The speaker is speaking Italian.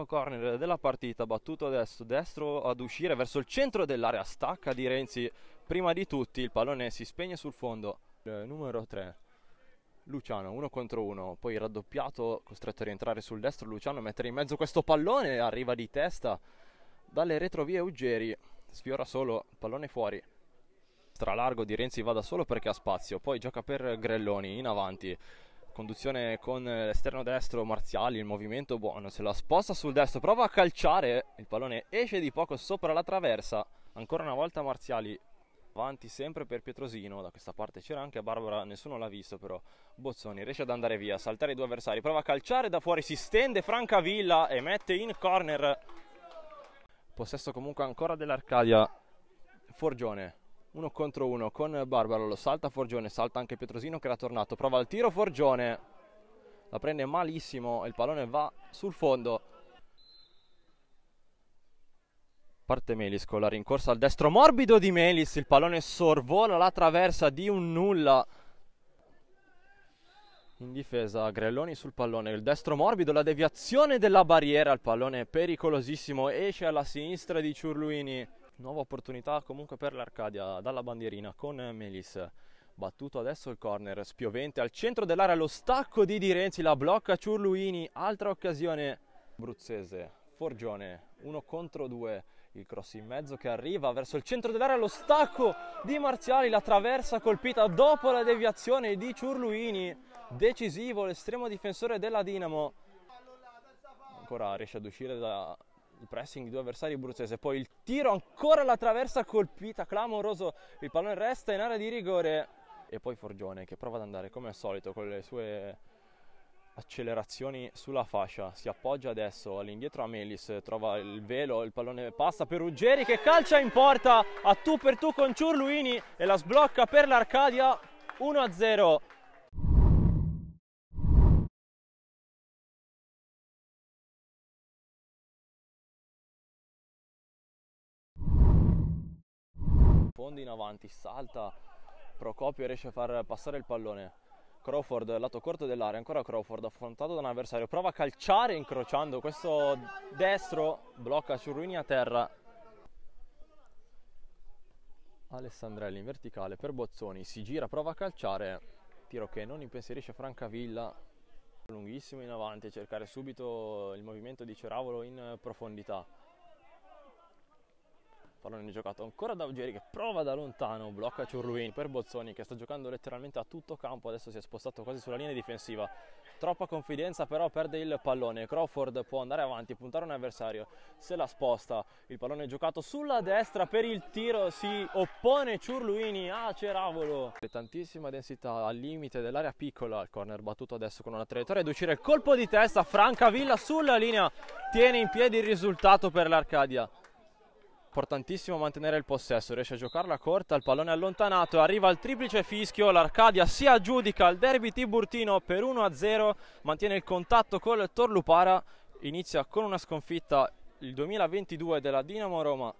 primo corner della partita, battuto adesso destro ad uscire verso il centro dell'area, stacca di Renzi prima di tutti, il pallone si spegne sul fondo, numero 3. Luciano 1 contro 1, poi raddoppiato, costretto a rientrare sul destro, Luciano mettere in mezzo questo pallone, arriva di testa dalle retrovie Uggeri, sfiora solo, pallone fuori. Stralargo di Renzi vada solo perché ha spazio, poi gioca per Grelloni in avanti, conduzione con l'esterno destro Marziali, il movimento buono, se la sposta sul destro, prova a calciare, il pallone esce di poco sopra la traversa, ancora una volta Marziali avanti sempre per Pietrosino, da questa parte c'era anche Barbara, nessuno l'ha visto però, Bozzoni riesce ad andare via, saltare i due avversari, prova a calciare da fuori, si stende Francavilla e mette in corner, possesso comunque ancora dell'Arcadia, Forgione 1 contro 1 con Barbaro, lo salta Forgione, salta anche Pietrosino che era tornato, prova il tiro Forgione, la prende malissimo, il pallone va sul fondo. Parte Melis con la rincorsa al destro morbido di Melis, il pallone sorvola la traversa di un nulla. In difesa Grelloni sul pallone, il destro morbido, la deviazione della barriera, il pallone pericolosissimo, esce alla sinistra di Ciurluini nuova opportunità comunque per l'Arcadia dalla bandierina con Melis battuto adesso il corner spiovente al centro dell'area lo stacco di Di Renzi la blocca Ciurluini altra occasione Bruzzese Forgione uno contro due, il cross in mezzo che arriva verso il centro dell'area lo stacco di Marziali la traversa colpita dopo la deviazione di Ciurluini decisivo l'estremo difensore della Dinamo ancora riesce ad uscire da, il pressing di due avversari bruzzese. poi il tiro ancora la traversa colpita, clamoroso, il pallone resta in area di rigore e poi Forgione che prova ad andare come al solito con le sue accelerazioni sulla fascia, si appoggia adesso all'indietro a Melis, trova il velo, il pallone passa per Ruggeri che calcia in porta a tu per tu con Ciurluini e la sblocca per l'Arcadia 1-0. sfondi in avanti, salta, Procopio e riesce a far passare il pallone. Crawford, lato corto dell'area, ancora Crawford affrontato da un avversario, prova a calciare incrociando questo destro, blocca Ciurruini a terra. Alessandrelli in verticale per Bozzoni, si gira, prova a calciare, tiro che non impensierisce Francavilla, lunghissimo in avanti, cercare subito il movimento di Ceravolo in profondità. Pallone giocato ancora da Ugeri che prova da lontano, blocca Ciurluin per Bozzoni che sta giocando letteralmente a tutto campo, adesso si è spostato quasi sulla linea difensiva. Troppa confidenza però perde il pallone, Crawford può andare avanti, puntare un avversario, se la sposta, il pallone giocato sulla destra per il tiro, si oppone Ciurluini a Ceravolo. Tantissima densità al limite dell'area piccola, il corner battuto adesso con una traiettoria ed uscire il colpo di testa, Francavilla sulla linea, tiene in piedi il risultato per l'Arcadia importantissimo mantenere il possesso, riesce a giocarla corta, il pallone allontanato, arriva il triplice fischio, l'Arcadia si aggiudica il derby Tiburtino per 1-0, mantiene il contatto col Torlupara, inizia con una sconfitta il 2022 della Dinamo Roma